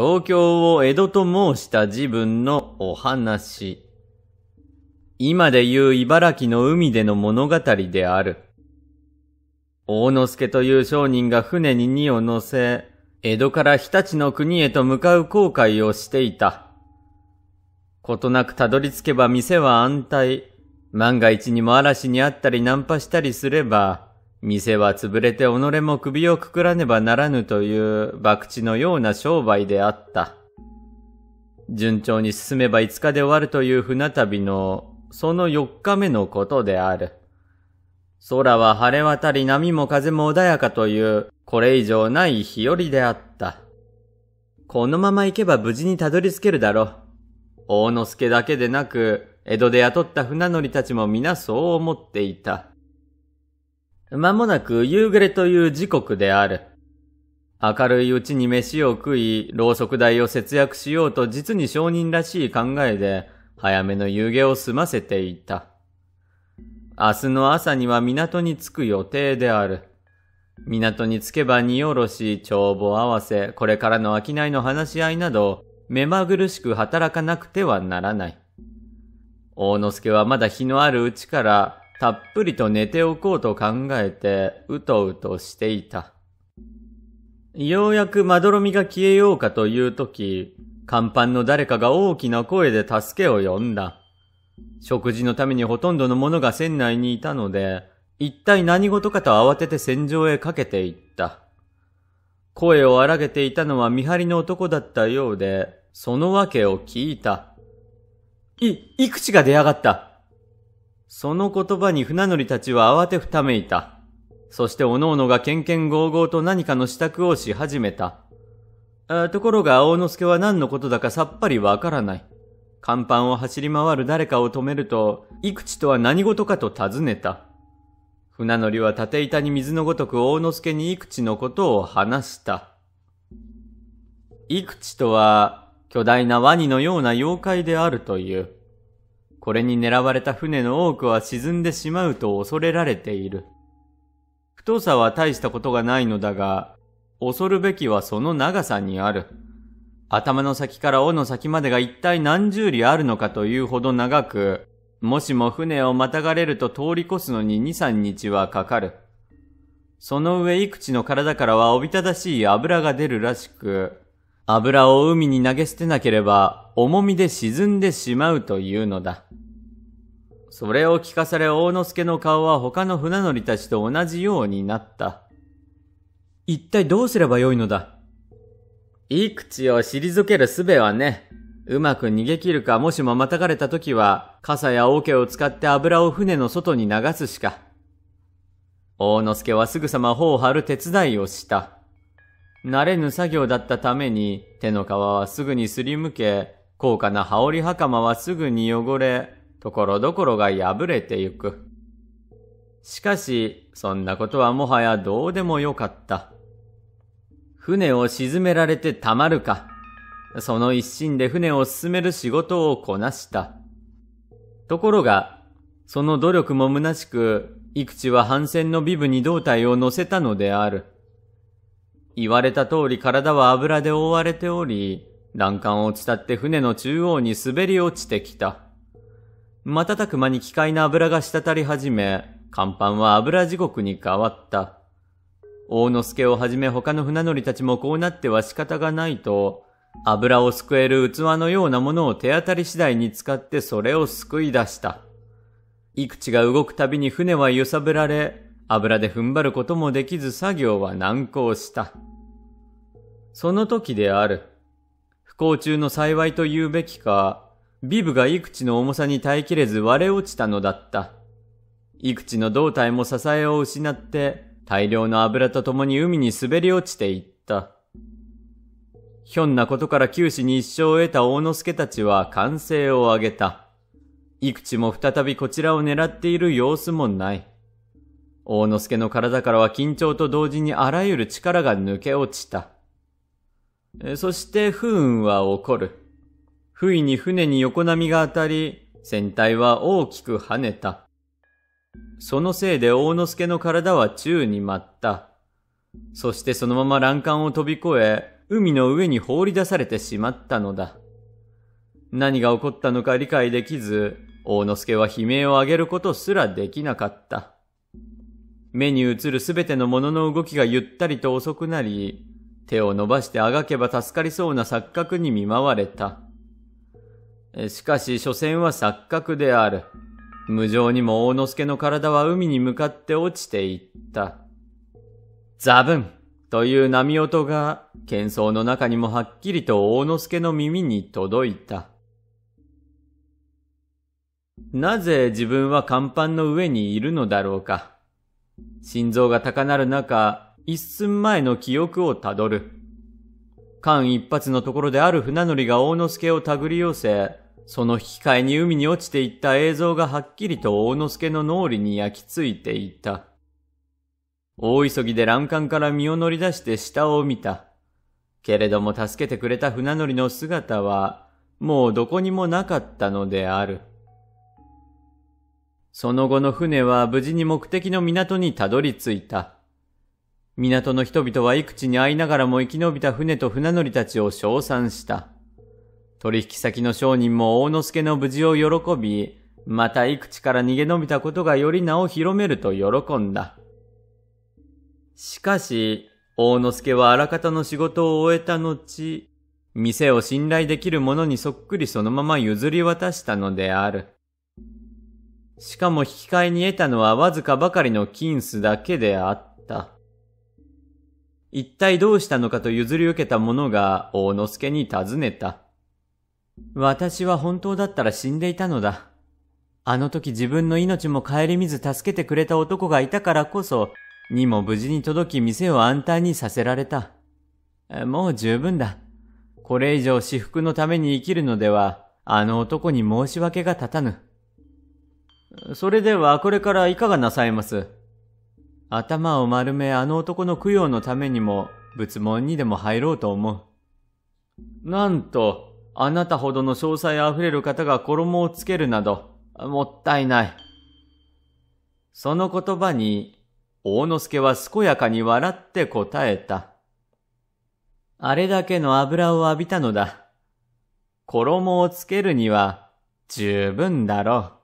東京を江戸と申した自分のお話。今で言う茨城の海での物語である。大之助という商人が船に荷を乗せ、江戸から日立の国へと向かう航海をしていた。ことなくたどり着けば店は安泰。万が一にも嵐にあったりナンパしたりすれば、店は潰れて己も首をくくらねばならぬという博打のような商売であった。順調に進めば5日で終わるという船旅のその4日目のことである。空は晴れ渡り波も風も穏やかというこれ以上ない日和であった。このまま行けば無事にたどり着けるだろう。大之助だけでなく、江戸で雇った船乗りたちも皆そう思っていた。まもなく夕暮れという時刻である。明るいうちに飯を食い、ろうそく代を節約しようと実に商人らしい考えで、早めの夕下を済ませていた。明日の朝には港に着く予定である。港に着けば荷下ろし、帳簿合わせ、これからの商いの話し合いなど、目まぐるしく働かなくてはならない。大之助はまだ日のあるうちからたっぷりと寝ておこうと考えて、うとうとしていた。ようやくまどろみが消えようかというとき、甲板の誰かが大きな声で助けを呼んだ。食事のためにほとんどのものが船内にいたので、一体何事かと慌てて戦場へかけていった。声を荒げていたのは見張りの男だったようで、その訳を聞いた。い、いくちが出やがった。その言葉に船乗りたちは慌てふためいた。そして各々がけんけんごうごうと何かの支度をし始めた。ところが青之助は何のことだかさっぱりわからない。甲板を走り回る誰かを止めると、幾口とは何事かと尋ねた。船乗りは縦板に水のごとく大之助に幾口のことを話した。幾口とは、巨大なワニのような妖怪であるという。これに狙われた船の多くは沈んでしまうと恐れられている。太さは大したことがないのだが、恐るべきはその長さにある。頭の先から尾の先までが一体何十里あるのかというほど長く、もしも船をまたがれると通り越すのに2、3日はかかる。その上、幾口の体からはおびただしい油が出るらしく、油を海に投げ捨てなければ、重みで沈んでしまうというのだ。それを聞かされ大之助の顔は他の船乗りたちと同じようになった。一体どうすればよいのだいい口を退ける術はね、うまく逃げ切るかもしもまたがれた時は、傘や桶を使って油を船の外に流すしか。大之助はすぐさま頬を張る手伝いをした。慣れぬ作業だったために、手の皮はすぐにすりむけ、高価な羽織袴はすぐに汚れ、ところどころが破れてゆく。しかし、そんなことはもはやどうでもよかった。船を沈められてたまるか。その一心で船を進める仕事をこなした。ところが、その努力も虚しく、幾口は反戦のビブに胴体を乗せたのである。言われた通り体は油で覆われており、欄干を伝って船の中央に滑り落ちてきた。瞬く間に機械の油が滴り始め、甲板は油地獄に変わった。大之助をはじめ他の船乗りたちもこうなっては仕方がないと、油をすくえる器のようなものを手当たり次第に使ってそれを救い出した。いくちが動くたびに船は揺さぶられ、油で踏ん張ることもできず作業は難航した。その時である。幸中の幸いと言うべきか、ビブが幾口の重さに耐えきれず割れ落ちたのだった。幾口の胴体も支えを失って、大量の油と共に海に滑り落ちていった。ひょんなことから九死に一生を得た大之助たちは歓声を上げた。幾口も再びこちらを狙っている様子もない。大之助の体からは緊張と同時にあらゆる力が抜け落ちた。そして不運は起こる。不意に船に横波が当たり、船体は大きく跳ねた。そのせいで大之助の体は宙に舞った。そしてそのまま欄干を飛び越え、海の上に放り出されてしまったのだ。何が起こったのか理解できず、大之助は悲鳴を上げることすらできなかった。目に映るすべてのものの動きがゆったりと遅くなり、手を伸ばしてあがけば助かりそうな錯覚に見舞われた。しかし、所詮は錯覚である。無情にも大之助の体は海に向かって落ちていった。ザブンという波音が、喧騒の中にもはっきりと大之助の耳に届いた。なぜ自分は甲板の上にいるのだろうか。心臓が高鳴る中、一寸前の記憶をたどる。間一髪のところである船乗りが大之助を手繰り寄せ、その引き換えに海に落ちていった映像がはっきりと大之助の脳裏に焼き付いていた。大急ぎで欄干から身を乗り出して下を見た。けれども助けてくれた船乗りの姿は、もうどこにもなかったのである。その後の船は無事に目的の港にたどり着いた。港の人々は幾地に会いながらも生き延びた船と船乗りたちを称賛した。取引先の商人も大之助の無事を喜び、また幾地から逃げ延びたことがより名を広めると喜んだ。しかし、大之助はあらかたの仕事を終えた後、店を信頼できる者にそっくりそのまま譲り渡したのである。しかも引き換えに得たのはわずかばかりの金子だけであった。一体どうしたのかと譲り受けた者が大之助に尋ねた。私は本当だったら死んでいたのだ。あの時自分の命も顧みず助けてくれた男がいたからこそ、にも無事に届き店を安泰にさせられた。もう十分だ。これ以上私服のために生きるのでは、あの男に申し訳が立たぬ。それではこれからいかがなさいます頭を丸めあの男の供養のためにも仏門にでも入ろうと思う。なんと、あなたほどの詳細あふれる方が衣をつけるなど、もったいない。その言葉に、大之助は健やかに笑って答えた。あれだけの油を浴びたのだ。衣をつけるには十分だろう。